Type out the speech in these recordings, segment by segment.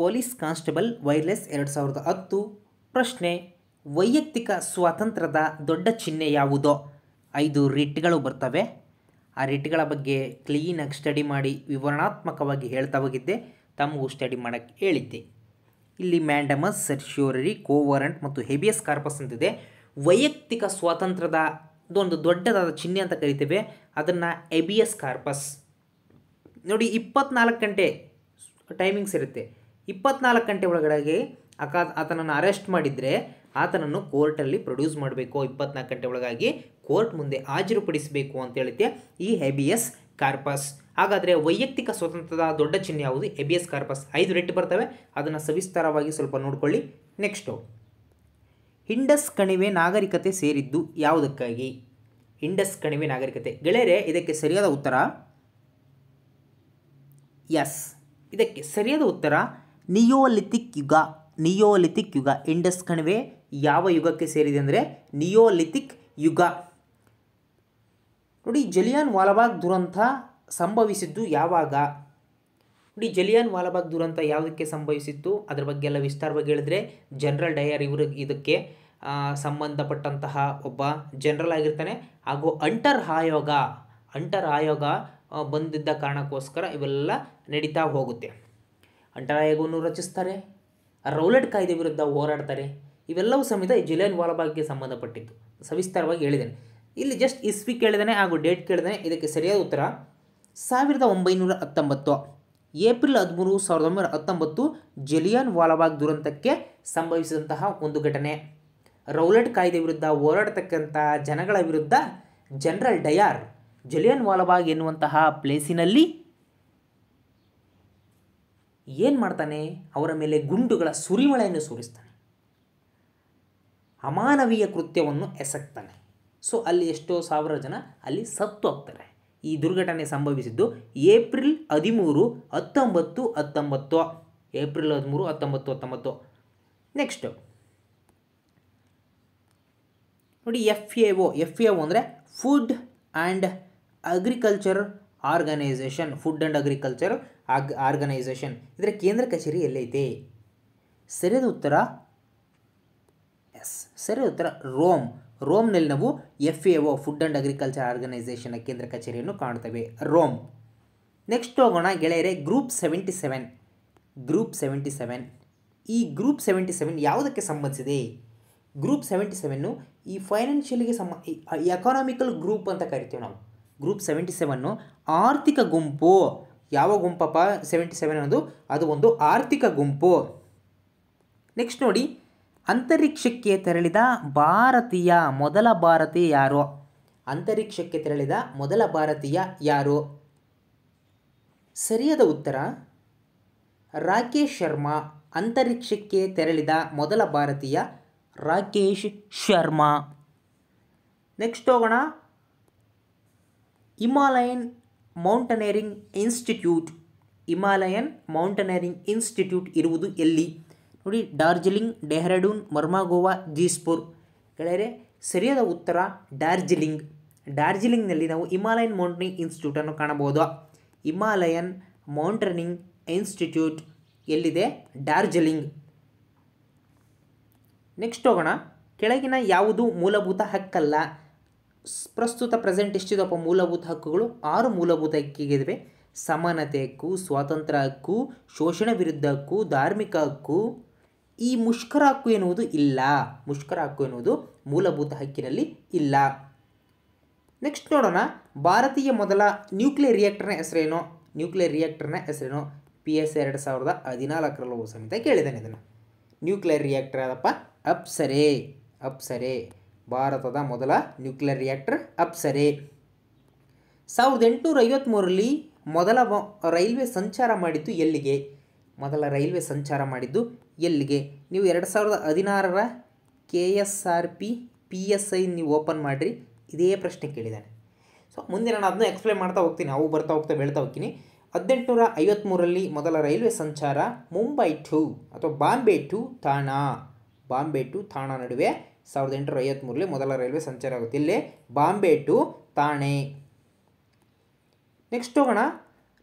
police constable wireless ಎರಡು ಸಾವಿರದ ಹತ್ತು ಪ್ರಶ್ನೆ ವೈಯಕ್ತಿಕ ಸ್ವಾತಂತ್ರ್ಯದ ದೊಡ್ಡ ಚಿಹ್ನೆ ಯಾವುದೋ ಐದು ರಿಟ್ಗಳು ಬರ್ತವೆ ಆ ರಿಟ್ಗಳ ಬಗ್ಗೆ ಕ್ಲೀನಾಗಿ ಸ್ಟಡಿ ಮಾಡಿ ವಿವರಣಾತ್ಮಕವಾಗಿ ಹೇಳ್ತಾ ಹೋಗಿದ್ದೆ ತಮಗೂ ಸ್ಟಡಿ ಮಾಡೋಕ್ಕೆ ಹೇಳಿದ್ದೆ ಇಲ್ಲಿ ಮ್ಯಾಂಡಮಸ್ ಸರ್ಶ್ಯೂರರಿ ಕೋವಾರಂಟ್ ಮತ್ತು ಹೆಬಿಯಸ್ ಕಾರ್ಪಸ್ ಅಂತಿದೆ ವೈಯಕ್ತಿಕ ಸ್ವಾತಂತ್ರ್ಯದ ದೊಡ್ಡದಾದ ಚಿಹ್ನೆ ಅಂತ ಕರಿತೇವೆ ಅದನ್ನು ಎಬಿಯಸ್ ಕಾರ್ಪಸ್ ನೋಡಿ ಇಪ್ಪತ್ನಾಲ್ಕು ಗಂಟೆ ಟೈಮಿಂಗ್ಸ್ ಇರುತ್ತೆ ಇಪ್ಪತ್ನಾಲ್ಕು ಗಂಟೆ ಒಳಗಡೆಗೆ ಅಕಾ ಆತನನ್ನು ಅರೆಸ್ಟ್ ಮಾಡಿದರೆ ಆತನನ್ನು ಕೋರ್ಟಲ್ಲಿ ಪ್ರೊಡ್ಯೂಸ್ ಮಾಡಬೇಕು ಇಪ್ಪತ್ನಾಲ್ಕು ಗಂಟೆ ಒಳಗಾಗಿ ಕೋರ್ಟ್ ಮುಂದೆ ಹಾಜರುಪಡಿಸಬೇಕು ಅಂತ ಹೇಳುತ್ತೆ ಈ ಹೆಬಿಯಸ್ ಕಾರ್ಪಸ್ ಹಾಗಾದರೆ ವೈಯಕ್ತಿಕ ಸ್ವಾತಂತ್ರ್ಯದ ದೊಡ್ಡ ಚಿಹ್ನೆ ಯಾವುದು ಎಬಿಎಸ್ ಕಾರ್ಪಸ್ ಐದು ರೆಟ್ ಬರ್ತವೆ ಅದನ್ನು ಸವಿಸ್ತಾರವಾಗಿ ಸ್ವಲ್ಪ ನೋಡಿಕೊಳ್ಳಿ ನೆಕ್ಸ್ಟು ಇಂಡಸ್ ಕಣಿವೆ ನಾಗರಿಕತೆ ಸೇರಿದ್ದು ಯಾವುದಕ್ಕಾಗಿ ಇಂಡಸ್ ಕಣಿವೆ ನಾಗರಿಕತೆ ಗೆಳೆಯರೆ ಇದಕ್ಕೆ ಸರಿಯಾದ ಉತ್ತರ ಎಸ್ ಇದಕ್ಕೆ ಸರಿಯಾದ ಉತ್ತರ ನಿಯೋಲಿಥಿಕ್ ಯುಗ ನಿಯೋಲಿಥಿಕ್ ಯುಗ ಇಂಡಸ್ ಕಣಿವೆ ಯಾವ ಯುಗಕ್ಕೆ ಸೇರಿದೆ ಅಂದರೆ ನಿಯೋಲಿಥಿಕ್ ಯುಗ ನೋಡಿ ಜಲಿಯಾನ್ ವಾಲಬಾಗ್ ದುರಂತ ಸಂಭವಿಸಿದ್ದು ಯಾವಾಗ ನೋಡಿ ಜಲಿಯಾನ್ ವಾಲಬಾಗ್ ದುರಂತ ಯಾವುದಕ್ಕೆ ಸಂಭವಿಸಿತ್ತು ಅದರ ಬಗ್ಗೆ ಎಲ್ಲ ವಿಸ್ತಾರವಾಗಿ ಹೇಳಿದ್ರೆ ಜನರಲ್ ಡಯರ್ ಇವರು ಇದಕ್ಕೆ ಸಂಬಂಧಪಟ್ಟಂತಹ ಒಬ್ಬ ಜನರಲ್ ಆಗಿರ್ತಾನೆ ಹಾಗೂ ಅಂಟರ್ ಆಯೋಗ ಅಂಟರ್ ಆಯೋಗ ಬಂದಿದ್ದ ಕಾರಣಕ್ಕೋಸ್ಕರ ಇವೆಲ್ಲ ನಡೀತಾ ಹೋಗುತ್ತೆ ಅಂಟರಾಯಗವನ್ನು ರಚಿಸ್ತಾರೆ ರೌಲೆಟ್ ಕಾಯ್ದೆ ವಿರುದ್ಧ ಹೋರಾಡ್ತಾರೆ ಇವೆಲ್ಲವೂ ಸಮೇತ ಜುಲಿಯನ್ ವಾಲಬಾಗ್ಗೆ ಸಂಬಂಧಪಟ್ಟಿದ್ದು ಸವಿಸ್ತಾರವಾಗಿ ಹೇಳಿದ್ದೇನೆ ಇಲ್ಲಿ ಜಸ್ಟ್ ಇಸ್ವಿ ಕೇಳಿದಾನೆ ಹಾಗೂ ಡೇಟ್ ಕೇಳಿದಾನೆ ಇದಕ್ಕೆ ಸರಿಯಾದ ಉತ್ತರ ಸಾವಿರದ ಒಂಬೈನೂರ ಹತ್ತೊಂಬತ್ತು ಏಪ್ರಿಲ್ ಹದಿಮೂರು ಸಾವಿರದ ಒಂಬೈನೂರ ಹತ್ತೊಂಬತ್ತು ಜಲಿಯನ್ ವಾಲಬಾಗ್ ದುರಂತಕ್ಕೆ ಸಂಭವಿಸಿದಂತಹ ಒಂದು ಘಟನೆ ರೌಲೆಟ್ ಕಾಯ್ದೆ ವಿರುದ್ಧ ಹೋರಾಡತಕ್ಕಂಥ ಜನಗಳ ವಿರುದ್ಧ ಜನರಲ್ ಡಯಾರ್ ಜಲಿಯನ್ ವಾಲಬಾಗ್ ಎನ್ನುವಂತಹ ಪ್ಲೇಸಿನಲ್ಲಿ ಏನು ಮಾಡ್ತಾನೆ ಅವರ ಮೇಲೆ ಗುಂಡುಗಳ ಸುರಿಮಳೆಯನ್ನು ಸುರಿಸ್ತಾನೆ ಅಮಾನವೀಯ ಕೃತ್ಯವನ್ನು ಎಸಗ್ತಾನೆ ಸೊ ಅಲ್ಲಿ ಎಷ್ಟೋ ಸಾವಿರ ಜನ ಅಲ್ಲಿ ಸತ್ತು ಹೋಗ್ತಾರೆ ಈ ದುರ್ಘಟನೆ ಸಂಭವಿಸಿದ್ದು ಏಪ್ರಿಲ್ ಹದಿಮೂರು ಹತ್ತೊಂಬತ್ತು ಹತ್ತೊಂಬತ್ತು ಏಪ್ರಿಲ್ ಹದಿಮೂರು ಹತ್ತೊಂಬತ್ತು ಹತ್ತೊಂಬತ್ತು ನೆಕ್ಸ್ಟು ನೋಡಿ F A O F A O ಅಂದರೆ food and agriculture organisation food and agriculture ಆಗ್ ಆರ್ಗನೈಸೇಷನ್ ಇದರ ಕೇಂದ್ರ ಕಚೇರಿ ಎಲ್ಲೈತೆ ಸರಿಯಾದ ಉತ್ತರ ಎಸ್ ಸರಿಯಾದ ಉತ್ತರ ರೋಮ್ ರೋಮ್ನಲ್ಲಿ ನಾವು F A O food and agriculture ಆರ್ಗನೈಸೇಷನ್ನ ಕೇಂದ್ರ ಕಚೇರಿಯನ್ನು ಕಾಣ್ತೇವೆ ರೋಮ್ ನೆಕ್ಸ್ಟ್ ಹೋಗೋಣ ಗೆಳೆಯರೆ group seventy seven group seventy seven ಈ ಗ್ರೂಪ್ ಸೆವೆಂಟಿ ಸೆವೆನ್ ಯಾವುದಕ್ಕೆ ಸಂಬಂಧಿಸಿದೆ ಗ್ರೂಪ್ ಸೆವೆಂಟಿ ಸೆವೆನ್ನು ಈ ಫೈನಾನ್ಷಿಯಲಿಗೆ ಸಂಬ ಎಕಾನಾಮಿಕಲ್ ಗ್ರೂಪ್ ಅಂತ ಕರಿತೀವಿ ನಾವು ಗ್ರೂಪ್ ಸೆವೆಂಟಿ ಸೆವೆನ್ನು ಆರ್ಥಿಕ ಗುಂಪು ಯಾವ ಗುಂಪಪ್ಪ ಸೆವೆಂಟಿ ಸೆವೆನ್ ಅನ್ನೋದು ಅದು ಒಂದು ಆರ್ಥಿಕ ಗುಂಪು ನೆಕ್ಸ್ಟ್ ನೋಡಿ ಅಂತರಿಕ್ಷಕ್ಕೆ ತೆರಳಿದ ಭಾರತೀಯ ಮೊದಲ ಭಾರತೀಯ ಯಾರು ಅಂತರಿಕ್ಷಕ್ಕೆ ತೆರಳಿದ ಮೊದಲ ಭಾರತೀಯ ಯಾರು ಸರಿಯಾದ ಉತ್ತರ ರಾಕೇಶ್ ಶರ್ಮಾ ಅಂತರಿಕ್ಷಕ್ಕೆ ತೆರಳಿದ ಮೊದಲ ಭಾರತೀಯ ರಾಕೇಶ್ ಶರ್ಮಾ ನೆಕ್ಸ್ಟ್ ಹೋಗೋಣ Himalayan mountaineering institute Himalayan mountaineering institute ಇರುವುದು ಎಲ್ಲಿ ನೋಡಿ ಡಾರ್ಜಿಲಿಂಗ್ ಡೆಹ್ರಾಡೂನ್ ಮರ್ಮಾಗೋವಾ ಜೀಸ್ಪುರ್ ಗೆಳೆಯರೆ ಸರಿಯಾದ ಉತ್ತರ ಡಾರ್ಜಿಲಿಂಗ್ ಡಾರ್ಜಿಲಿಂಗ್ನಲ್ಲಿ ನಾವು ಹಿಮಾಲಯನ್ ಮೌಂಟನಿಂಗ್ ಇನ್ಸ್ಟಿಟ್ಯೂಟನ್ನು ಕಾಣಬಹುದು ಹಿಮಾಲಯನ್ ಮೌಂಟನಿಂಗ್ ಇನ್ಸ್ಟಿಟ್ಯೂಟ್ ಎಲ್ಲಿದೆ ಡಾರ್ಜಿಲಿಂಗ್ ನೆಕ್ಸ್ಟ್ ಹೋಗೋಣ ಕೆಳಗಿನ ಯಾವುದು ಮೂಲಭೂತ ಹಕ್ಕಲ್ಲ ಪ್ರಸ್ತುತ ಪ್ರೆಸೆಂಟ್ ಎಷ್ಟಿದಪ್ಪ ಮೂಲಭೂತ ಹಕ್ಕುಗಳು ಆರು ಮೂಲಭೂತ ಹಕ್ಕಿಗಿದ್ದಾವೆ ಸಮಾನತೆ ಹಕ್ಕು ಸ್ವಾತಂತ್ರ್ಯ ಹಕ್ಕು ಶೋಷಣೆ ವಿರುದ್ಧ ಹಕ್ಕು ಧಾರ್ಮಿಕ ಹಕ್ಕು ಈ ಮುಷ್ಕರ ಹಕ್ಕು ಎನ್ನುವುದು ಇಲ್ಲ ಮುಷ್ಕರ ಹಕ್ಕು ಎನ್ನುವುದು ಮೂಲಭೂತ ಹಕ್ಕಿನಲ್ಲಿ ಇಲ್ಲ ನೆಕ್ಸ್ಟ್ ನೋಡೋಣ ಭಾರತೀಯ ಮೊದಲ ನ್ಯೂಕ್ಲಿಯರ್ ರಿಯಾಕ್ಟರ್ನ ಹೆಸರೇನು ನ್ಯೂಕ್ಲಿಯರ್ ರಿಯಾಕ್ಟರ್ನ ಹೆಸರೇನು ಪಿ ಎಸ್ ಎರಡು ಸಾವಿರದ ಹದಿನಾಲ್ಕರಲ್ಲೂ ಸಮೇತ ಕೇಳಿದ್ದಾನೆ ಇದನ್ನು ನ್ಯೂಕ್ಲಿಯರ್ ರಿಯಾಕ್ಟರ್ ಅದಪ್ಪ ಅಪ್ಸರೆ ಅಪ್ಸರೇ ಭಾರತದ ಮೊದಲ ನ್ಯೂಕ್ಲಿಯರ್ ರಿಯಾಕ್ಟರ್ ಅಪ್ಸರೆ ಸಾವಿರದ ಎಂಟುನೂರ ಐವತ್ತ್ಮೂರಲ್ಲಿ ಮೊದಲ ರೈಲ್ವೆ ಸಂಚಾರ ಮಾಡಿದ್ದು ಎಲ್ಲಿಗೆ ಮೊದಲ ರೈಲ್ವೆ ಸಂಚಾರ ಮಾಡಿದ್ದು ಎಲ್ಲಿಗೆ ನೀವು ಎರಡು ಸಾವಿರದ ಹದಿನಾರರ K S R P P S I ನೀವು ಓಪನ್ ಮಾಡಿರಿ ಇದೇ ಪ್ರಶ್ನೆ ಕೇಳಿದ್ದಾನೆ ಸೊ ಮುಂದೆ ನಾನು ಅದನ್ನ ಎಕ್ಸ್ಪ್ಲೈನ್ ಮಾಡ್ತಾ ಹೋಗ್ತೀನಿ ಅವು ಬರ್ತಾ ಹೋಗ್ತಾ ಹೇಳ್ತಾ ಹೋಗ್ತೀನಿ ಹದಿನೆಂಟುನೂರ ಐವತ್ತ್ಮೂರರಲ್ಲಿ ಮೊದಲ ರೈಲ್ವೆ ಸಂಚಾರ ಮುಂಬೈ ಟು ಅಥವಾ ಬಾಂಬೆ ಟು ಥಾಣಾ ಬಾಂಬೆ ಟು ಥಾಣಾ ನಡುವೆ ಸಾವಿರದ ಎಂಟುನೂರ ಐವತ್ತ್ಮೂರಲ್ಲಿ ಮೊದಲ ರೈಲ್ವೆ ಸಂಚಾರ ಆಗುತ್ತೆ ಇಲ್ಲಿ ಬಾಂಬೆ ಟು ತಾಣೆ ನೆಕ್ಸ್ಟ್ ಹೋಗೋಣ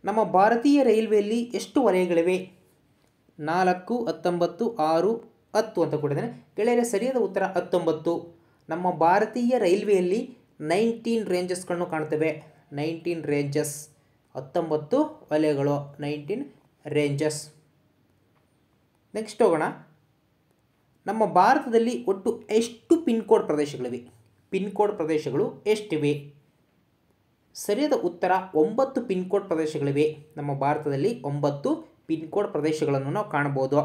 ನಮ್ಮ ಭಾರತೀಯ ರೈಲ್ವೆಯಲ್ಲಿ ಎಷ್ಟು ವಲಯಗಳಿವೆ ನಾಲ್ಕು ಹತ್ತೊಂಬತ್ತು ಆರು ಹತ್ತು ಅಂತ ಕೊಟ್ಟಿದ್ದಾನೆ ಗೆಳೆಯರೆ ಸರಿಯಾದ ಉತ್ತರ ಹತ್ತೊಂಬತ್ತು ನಮ್ಮ ಭಾರತೀಯ ರೈಲ್ವೆಯಲ್ಲಿ ನೈನ್ಟೀನ್ ರೇಂಜಸ್ಗಳನ್ನು ಕಾಣ್ತವೆ ನೈನ್ಟೀನ್ ರೇಂಜಸ್ ಹತ್ತೊಂಬತ್ತು ವಲಯಗಳು ನೈನ್ಟೀನ್ ರೇಂಜಸ್ ನೆಕ್ಸ್ಟ್ ಹೋಗೋಣ ನಮ್ಮ ಭಾರತದಲ್ಲಿ ಒಟ್ಟು ಎಷ್ಟು ಪಿನ್ಕೋಡ್ ಪ್ರದೇಶಗಳಿವೆ ಪಿನ್ಕೋಡ್ ಪ್ರದೇಶಗಳು ಎಷ್ಟಿವೆ ಸರಿಯಾದ ಉತ್ತರ ಒಂಬತ್ತು ಪಿನ್ಕೋಡ್ ಪ್ರದೇಶಗಳಿವೆ ನಮ್ಮ ಭಾರತದಲ್ಲಿ ಒಂಬತ್ತು ಪಿನ್ಕೋಡ್ ಪ್ರದೇಶಗಳನ್ನು ನಾವು ಕಾಣ್ಬೋದು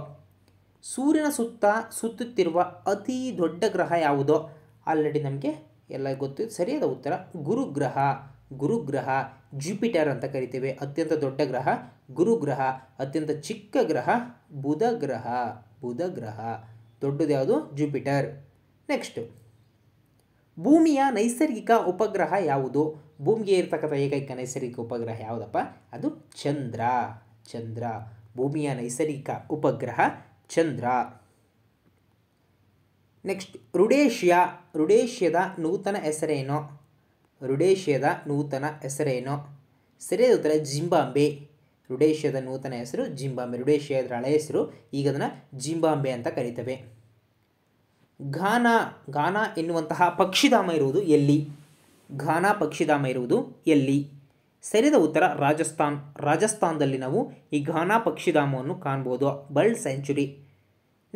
ಸೂರ್ಯನ ಸುತ್ತ ಸುತ್ತುತ್ತಿರುವ ಅತಿ ದೊಡ್ಡ ಗ್ರಹ ಯಾವುದೋ ಆಲ್ರೆಡಿ ನಮಗೆ ಎಲ್ಲ ಗೊತ್ತು ಸರಿಯಾದ ಉತ್ತರ ಗುರುಗ್ರಹ ಗುರುಗ್ರಹ ಜುಪಿಟರ್ ಅಂತ ಕರಿತೇವೆ ಅತ್ಯಂತ ದೊಡ್ಡ ಗ್ರಹ ಗುರುಗ್ರಹ ಅತ್ಯಂತ ಚಿಕ್ಕ ಗ್ರಹ ಬುಧ ಗ್ರಹ ಬುಧ ಗ್ರಹ ದೊಡ್ಡದು ಯಾವುದು ಜುಪಿಟರ್ ನೆಕ್ಸ್ಟ್ ಭೂಮಿಯ ನೈಸರ್ಗಿಕ ಉಪಗ್ರಹ ಯಾವುದು ಭೂಮಿಗೆ ಇರತಕ್ಕಂಥ ಏಕೈಕ ನೈಸರ್ಗಿಕ ಉಪಗ್ರಹ ಯಾವುದಪ್ಪ ಅದು ಚಂದ್ರ ಚಂದ್ರ ಭೂಮಿಯ ನೈಸರ್ಗಿಕ ಉಪಗ್ರಹ ಚಂದ್ರ ನೆಕ್ಸ್ಟ್ ರುಡೇಶಿಯಾ ರುಡೇಷ್ಯದ ನೂತನ ಹೆಸರೇನು ರುಡೇಷ್ಯದ ನೂತನ ಹೆಸರೇನು ಸರಿಯಾದ ಉತ್ತರ ಜಿಂಬಾಂಬೆ ರುಡೇಷ್ಯಾದ ನೂತನ ಹೆಸರು ಜಿಂಬಾಂಬೆ ರುಡೇಷ್ಯಾದ ಹಳೆ ಹೆಸರು ಈಗ ಅದನ್ನು ಜಿಂಬಾಂಬೆ ಅಂತ ಕರೀತವೆ ಘಾನಾ ಘಾನಾ ಎನ್ನುವಂತಹ ಪಕ್ಷಿಧಾಮ ಇರುವುದು ಎಲ್ಲಿ ಘಾನಾ ಪಕ್ಷಿಧಾಮ ಇರುವುದು ಎಲ್ಲಿ ಸರಿದ ಉತ್ತರ ರಾಜಸ್ಥಾನ್ ರಾಜಸ್ಥಾನದಲ್ಲಿ ನಾವು ಈ ಘಾನಾ ಪಕ್ಷಿಧಾಮವನ್ನು ಕಾಣ್ಬೋದು ಬರ್ಲ್ಡ್ ಸ್ಯಾಂಚುರಿ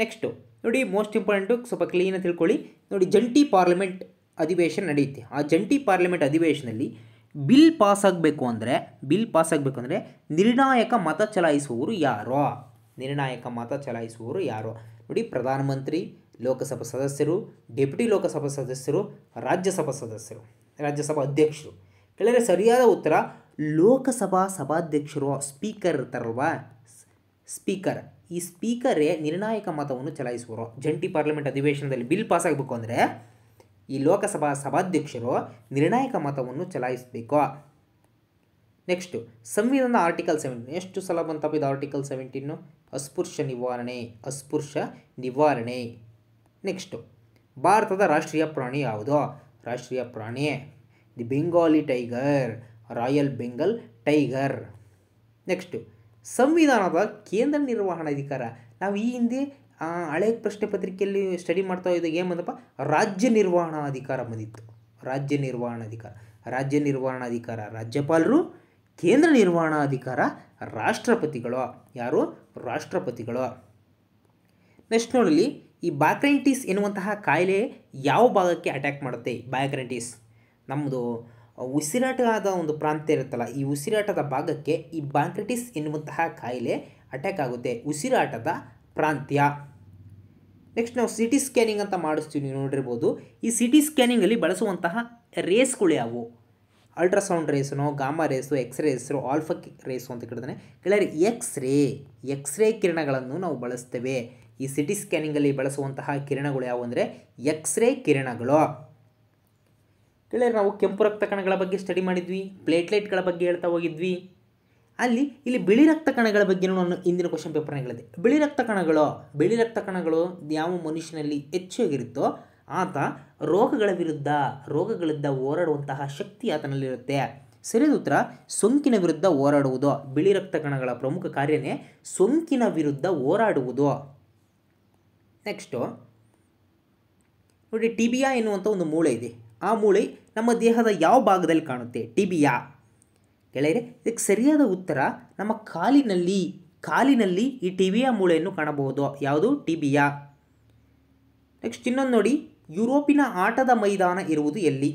ನೆಕ್ಸ್ಟು ನೋಡಿ ಮೋಸ್ಟ್ ಇಂಪಾರ್ಟೆಂಟು ಸ್ವಲ್ಪ ಕ್ಲೀನಾಗಿ ತಿಳ್ಕೊಳ್ಳಿ ನೋಡಿ ಜಂಟಿ ಪಾರ್ಲಿಮೆಂಟ್ ಅಧಿವೇಶನ ನಡೆಯುತ್ತೆ ಆ ಜಂಟಿ ಪಾರ್ಲಿಮೆಂಟ್ ಅಧಿವೇಶನದಲ್ಲಿ ಬಿಲ್ ಪಾಸ್ ಆಗಬೇಕು ಅಂದರೆ ಬಿಲ್ ಪಾಸ್ ಆಗಬೇಕು ಅಂದರೆ ನಿರ್ಣಾಯಕ ಮತ ಚಲಾಯಿಸುವವರು ಯಾರೋ ನಿರ್ಣಾಯಕ ಮತ ಚಲಾಯಿಸುವವರು ಯಾರೋ ನೋಡಿ ಪ್ರಧಾನಮಂತ್ರಿ ಲೋಕಸಭಾ ಸದಸ್ಯರು ಡೆಪ್ಯೂಟಿ ಲೋಕಸಭಾ ಸದಸ್ಯರು ರಾಜ್ಯಸಭಾ ಸದಸ್ಯರು ರಾಜ್ಯಸಭಾ ಅಧ್ಯಕ್ಷರು ಕೇಳಿದರೆ ಸರಿಯಾದ ಉತ್ತರ ಲೋಕಸಭಾ ಸಭಾಧ್ಯಕ್ಷರು ಸ್ಪೀಕರ್ ಇರ್ತಾರಲ್ವ ಸ್ಪೀಕರ್ ಈ ಸ್ಪೀಕರೇ ನಿರ್ಣಾಯಕ ಮತವನ್ನು ಚಲಾಯಿಸುವರು ಜಂಟಿ ಪಾರ್ಲಿಮೆಂಟ್ ಅಧಿವೇಶನದಲ್ಲಿ ಬಿಲ್ ಪಾಸ್ ಆಗಬೇಕು ಅಂದರೆ ಈ ಲೋಕಸಭಾ ಸಭಾಧ್ಯಕ್ಷರು ನಿರ್ಣಾಯಕ ಮತವನ್ನು ಚಲಾಯಿಸಬೇಕು ನೆಕ್ಸ್ಟು ಸಂವಿಧಾನ ಆರ್ಟಿಕಲ್ ಸೆವೆಂಟೀನ್ ಎಷ್ಟು ಸಲ ಬಂತಪ್ಪ ಇದು ಆರ್ಟಿಕಲ್ ಸೆವೆಂಟೀನು ಅಸ್ಪೃಶ್ಯ ನಿವಾರಣೆ ಅಸ್ಪೃಶ್ಯ ನಿವಾರಣೆ ನೆಕ್ಸ್ಟು ಭಾರತದ ರಾಷ್ಟ್ರೀಯ ಪ್ರಾಣಿ ಯಾವುದು ರಾಷ್ಟ್ರೀಯ ಪ್ರಾಣಿ the Bengali tiger royal Bengal tiger next ಸಂವಿಧಾನದ ಕೇಂದ್ರ ನಿರ್ವಹಣಾಧಿಕಾರ ನಾವು ಈ ಹಿಂದೆ ಹಳೆ ಪ್ರಶ್ನೆ ಪತ್ರಿಕೆಯಲ್ಲಿ ಸ್ಟಡಿ ಮಾಡ್ತಾ ಇದ್ದಾಗ ಏನು ಬಂದಪ್ಪ ರಾಜ್ಯ ನಿರ್ವಹಣಾಧಿಕಾರ ಬಂದಿತ್ತು ರಾಜ್ಯ ನಿರ್ವಹಣಾಧಿಕಾರ ರಾಜ್ಯ ನಿರ್ವಹಣಾಧಿಕಾರ ರಾಜ್ಯಪಾಲರು ಕೇಂದ್ರ ನಿರ್ವಹಣಾಧಿಕಾರ ರಾಷ್ಟ್ರಪತಿಗಳು ಯಾರು ರಾಷ್ಟ್ರಪತಿಗಳು ನೆಕ್ಸ್ಟ್ ನೋಡಲಿ ಈ ಬಾಕ್ರೈಟಿಸ್ ಎನ್ನುವಂತಹ ಕಾಯಿಲೆ ಯಾವ ಭಾಗಕ್ಕೆ ಅಟ್ಯಾಕ್ ಮಾಡುತ್ತೆ ಬಾಕ್ರೈಟಿಸ್ ನಮ್ಮದು ಉಸಿರಾಟದ ಒಂದು ಪ್ರಾಂತ್ಯ ಇರುತ್ತಲ್ಲ ಈ ಉಸಿರಾಟದ ಭಾಗಕ್ಕೆ ಈ ಬಾಂಕ್ರೆಟಿಸ್ ಎನ್ನುವಂತಹ ಕಾಯಿಲೆ ಅಟ್ಯಾಕ್ ಆಗುತ್ತೆ ಉಸಿರಾಟದ ಪ್ರಾಂತ್ಯ ನೆಕ್ಸ್ಟ್ ನಾವು ಸಿಟಿ ಸ್ಕ್ಯಾನಿಂಗ್ ಅಂತ ಮಾಡಿಸ್ತೀವಿ ನೀವು ನೋಡಿರ್ಬೋದು ಈ ಸಿಟಿ ಸ್ಕ್ಯಾನಿಂಗಲ್ಲಿ ಬಳಸುವಂತಹ ರೇಸ್ಗಳು ಯಾವುವು ultrasound rays gamma rays X rays alpha rays ಅಂತ ಕೇಳಿದ್ರೆ ಕೆಳಗೆ ಎಕ್ಸ್ ರೇ ಎಕ್ಸ್ ರೇ ಕಿರಣಗಳನ್ನು ನಾವು ಬಳಸ್ತೇವೆ ಈ ಸಿಟಿ ಸ್ಕ್ಯಾನಿಂಗಲ್ಲಿ ಬಳಸುವಂತಹ ಕಿರಣಗಳು ಯಾವುವು ಅಂದರೆ ಎಕ್ಸ್ ರೇ ಕಿರಣಗಳು ಕೇಳಿದ್ರೆ ನಾವು ಕೆಂಪು ರಕ್ತ ಕಣಗಳ ಬಗ್ಗೆ ಸ್ಟಡಿ ಮಾಡಿದ್ವಿ ಪ್ಲೇಟ್ಲೆಟ್ಗಳ ಬಗ್ಗೆ ಹೇಳ್ತಾ ಹೋಗಿದ್ವಿ ಅಲ್ಲಿ ಇಲ್ಲಿ ಬಿಳಿ ರಕ್ತ ಕಣಗಳ ಬಗ್ಗೆ ನಾನು ಇಂದಿನ ಕ್ವಶನ್ ಪೇಪರ್ನ ಹೇಳಿದೆ ಬಿಳಿ ರಕ್ತ ಕಣಗಳು ಬಿಳಿ ರಕ್ತ ಕಣಗಳು ಯಾವ ಮನುಷ್ಯನಲ್ಲಿ ಹೆಚ್ಚಾಗಿರುತ್ತೋ ಆತ ರೋಗಗಳ ವಿರುದ್ಧ ರೋಗಗಳಿಂದ ಹೋರಾಡುವಂತಹ ಶಕ್ತಿ ಆತನಲ್ಲಿರುತ್ತೆ ಸರಿಯಾದ ಉತ್ತರ ಸೋಂಕಿನ ವಿರುದ್ಧ ಹೋರಾಡುವುದು ಬಿಳಿ ರಕ್ತ ಕಣಗಳ ಪ್ರಮುಖ ಕಾರ್ಯನೇ ಸೋಂಕಿನ ವಿರುದ್ಧ ಹೋರಾಡುವುದು ನೆಕ್ಸ್ಟು ನೋಡಿ ಟಿಬಿಯಾ ಎನ್ನುವಂಥ ಒಂದು ಮೂಳೆ ಇದೆ ಆ ಮೂಳೆ ನಮ್ಮ ದೇಹದ ಯಾವ ಭಾಗದಲ್ಲಿ ಕಾಣುತ್ತೆ ಟಿಬಿಯಾ ಗೆಳೆಯರೆ ಇದಕ್ಕೆ ಸರಿಯಾದ ಉತ್ತರ ನಮ್ಮ ಕಾಲಿನಲ್ಲಿ ಕಾಲಿನಲ್ಲಿ ಈ ಟಿಬಿಯಾ ಮೂಳೆಯನ್ನು ಕಾಣಬಹುದು ಯಾವುದು ಟಿಬಿಯಾ ನೆಕ್ಸ್ಟ್ ಇನ್ನೊಂದು ನೋಡಿ ಯುರೋಪಿನ ಆಟದ ಮೈದಾನ ಇರುವುದು ಎಲ್ಲಿ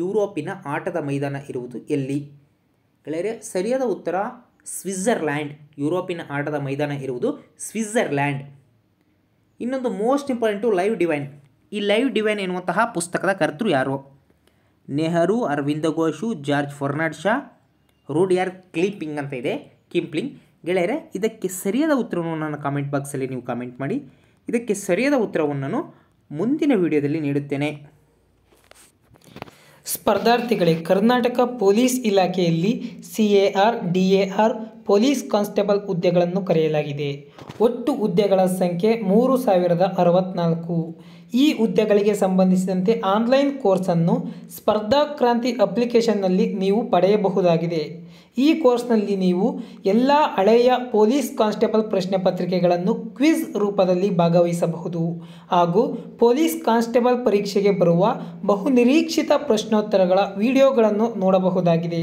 ಯುರೋಪಿನ ಆಟದ ಮೈದಾನ ಇರುವುದು ಎಲ್ಲಿ ಗೆಳೆಯರೆ ಸರಿಯಾದ ಉತ್ತರ ಸ್ವಿಟ್ಜರ್ಲ್ಯಾಂಡ್ ಯುರೋಪಿನ ಆಟದ ಮೈದಾನ ಇರುವುದು ಸ್ವಿಟ್ಜರ್ಲ್ಯಾಂಡ್ ಇನ್ನೊಂದು ಮೋಸ್ಟ್ ಇಂಪಾರ್ಟೆಂಟು ಲೈವ್ ಡಿವೈನ್ ಈ ಲೈವ್ ಡಿವೈನ್ ಎನ್ನುವಂತಹ ಪುಸ್ತಕದ ಕರ್ತರು ಯಾರು Nehru Aravind Ghosh George Bernard Shaw ಯಾರ್ ಕ್ಲಿಪಿಂಗ್ ಅಂತ ಇದೆ ಕಿಂಪ್ಲಿಂಗ್ ಗೆಳೆಯರೆ ಇದಕ್ಕೆ ಸರಿಯಾದ ಉತ್ತರವನ್ನು ನಾನು ಕಾಮೆಂಟ್ ಬಾಕ್ಸಲ್ಲಿ ನೀವು ಕಾಮೆಂಟ್ ಮಾಡಿ ಇದಕ್ಕೆ ಸರಿಯಾದ ಉತ್ತರವನ್ನು ನಾನು ಮುಂದಿನ ವಿಡಿಯೋದಲ್ಲಿ ನೀಡುತ್ತೇನೆ ಸ್ಪರ್ಧಾರ್ಥಿಗಳೇ ಕರ್ನಾಟಕ ಪೊಲೀಸ್ ಇಲಾಖೆಯಲ್ಲಿ C A R D A R police constable ಹುದ್ದೆಗಳನ್ನು ಕರೆಯಲಾಗಿದೆ ಒಟ್ಟು ಹುದ್ದೆಗಳ ಸಂಖ್ಯೆ ಮೂರು ಸಾವಿರದ ಅರವತ್ನಾಲ್ಕು ಈ ಹುದ್ದೆಗಳಿಗೆ ಸಂಬಂಧಿಸಿದಂತೆ ಆನ್ಲೈನ್ ಕೋರ್ಸನ್ನು ಸ್ಪರ್ಧಾ ಕ್ರಾಂತಿ ಅಪ್ಲಿಕೇಶನ್ನಲ್ಲಿ ನೀವು ಪಡೆಯಬಹುದಾಗಿದೆ ಈ ಕೋರ್ಸ್ನಲ್ಲಿ ನೀವು ಎಲ್ಲ ಹಳೆಯ ಪೊಲೀಸ್ ಕಾನ್ಸ್ಟೇಬಲ್ ಪ್ರಶ್ನೆ ಪತ್ರಿಕೆಗಳನ್ನು ಕ್ವಿಜ್ ರೂಪದಲ್ಲಿ ಭಾಗವಹಿಸಬಹುದು ಹಾಗೂ ಪೊಲೀಸ್ ಕಾನ್ಸ್ಟೇಬಲ್ ಪರೀಕ್ಷೆಗೆ ಬರುವ ಬಹುನಿರೀಕ್ಷಿತ ಪ್ರಶ್ನೋತ್ತರಗಳ ವಿಡಿಯೋಗಳನ್ನು ನೋಡಬಹುದಾಗಿದೆ